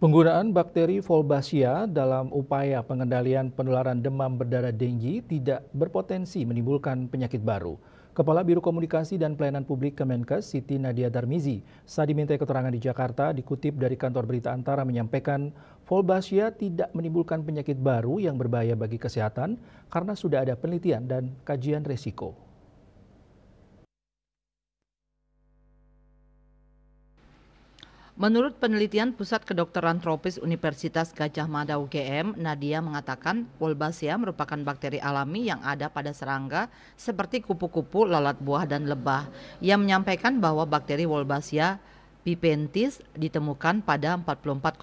Penggunaan bakteri Volbasia dalam upaya pengendalian penularan demam berdarah denggi tidak berpotensi menimbulkan penyakit baru. Kepala Biro Komunikasi dan Pelayanan Publik Kemenkes, Siti Nadia Darmizi, saat diminta keterangan di Jakarta, dikutip dari kantor berita Antara menyampaikan, Volbasia tidak menimbulkan penyakit baru yang berbahaya bagi kesehatan karena sudah ada penelitian dan kajian resiko. Menurut penelitian Pusat Kedokteran Tropis Universitas Gajah Mada UGM, Nadia mengatakan Wolbachia merupakan bakteri alami yang ada pada serangga seperti kupu-kupu, lalat buah, dan lebah. Ia menyampaikan bahwa bakteri Wolbachia Pipentis ditemukan pada 44,9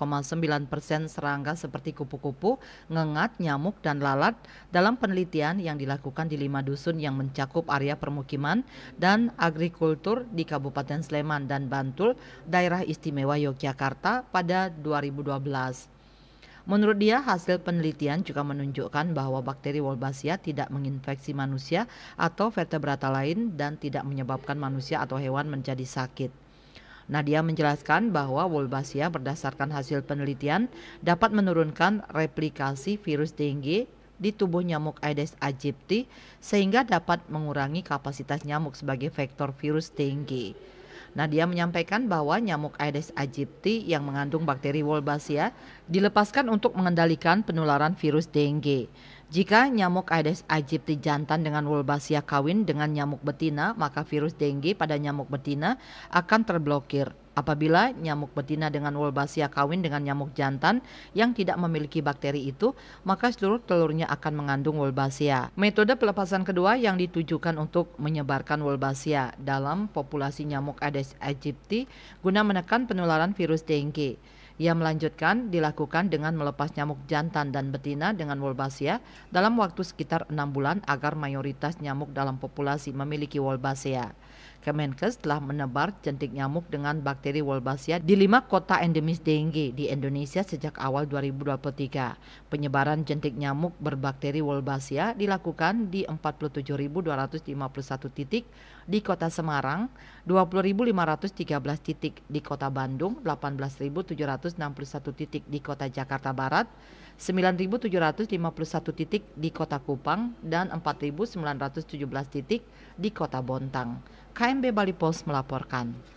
persen serangga seperti kupu-kupu, ngengat, nyamuk, dan lalat dalam penelitian yang dilakukan di lima dusun yang mencakup area permukiman dan agrikultur di Kabupaten Sleman dan Bantul, daerah istimewa Yogyakarta pada 2012. Menurut dia, hasil penelitian juga menunjukkan bahwa bakteri Wolbachia tidak menginfeksi manusia atau vertebrata lain dan tidak menyebabkan manusia atau hewan menjadi sakit. Nadia menjelaskan bahwa Wolbachia, berdasarkan hasil penelitian dapat menurunkan replikasi virus dengue di tubuh nyamuk Aedes aegypti sehingga dapat mengurangi kapasitas nyamuk sebagai vektor virus dengue. Nadia menyampaikan bahwa nyamuk Aedes aegypti yang mengandung bakteri Wolbachia dilepaskan untuk mengendalikan penularan virus dengue. Jika nyamuk Aedes aegypti jantan dengan Wolbachia kawin dengan nyamuk betina, maka virus dengue pada nyamuk betina akan terblokir. Apabila nyamuk betina dengan Wolbachia kawin dengan nyamuk jantan yang tidak memiliki bakteri itu, maka seluruh telurnya akan mengandung Wolbachia. Metode pelepasan kedua yang ditujukan untuk menyebarkan Wolbachia dalam populasi nyamuk Aedes aegypti guna menekan penularan virus dengue. Ia melanjutkan dilakukan dengan melepas nyamuk jantan dan betina dengan Wolbachia dalam waktu sekitar enam bulan agar mayoritas nyamuk dalam populasi memiliki Wolbachia. Kemenkes telah menebar jentik nyamuk dengan bakteri Wolbachia di lima kota endemis dengue di Indonesia sejak awal 2023. Penyebaran jentik nyamuk berbakteri Wolbachia dilakukan di 47.251 titik di kota Semarang, 20.513 titik di kota Bandung, 18.761 titik di kota Jakarta Barat, 9.751 titik di Kota Kupang dan 4.917 titik di Kota Bontang. KMB Bali Post melaporkan.